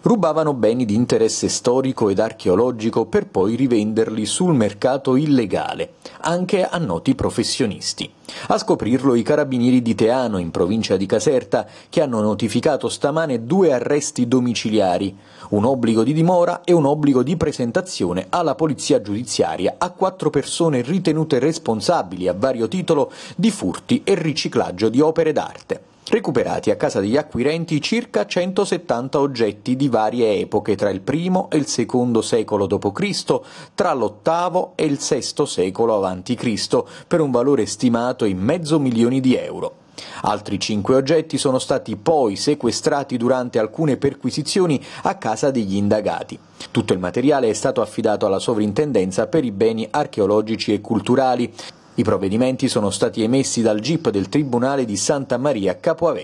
Rubavano beni di interesse storico ed archeologico per poi rivenderli sul mercato illegale, anche a noti professionisti. A scoprirlo i carabinieri di Teano, in provincia di Caserta, che hanno notificato stamane due arresti domiciliari, un obbligo di dimora e un obbligo di presentazione alla polizia giudiziaria a quattro persone ritenute responsabili a vario titolo di furti e riciclaggio di opere d'arte. Recuperati a casa degli acquirenti circa 170 oggetti di varie epoche tra il I e il II secolo d.C., tra l'VIII e il VI secolo a.C., per un valore stimato in mezzo milione di euro. Altri cinque oggetti sono stati poi sequestrati durante alcune perquisizioni a casa degli indagati. Tutto il materiale è stato affidato alla Sovrintendenza per i beni archeologici e culturali, i provvedimenti sono stati emessi dal GIP del Tribunale di Santa Maria Capo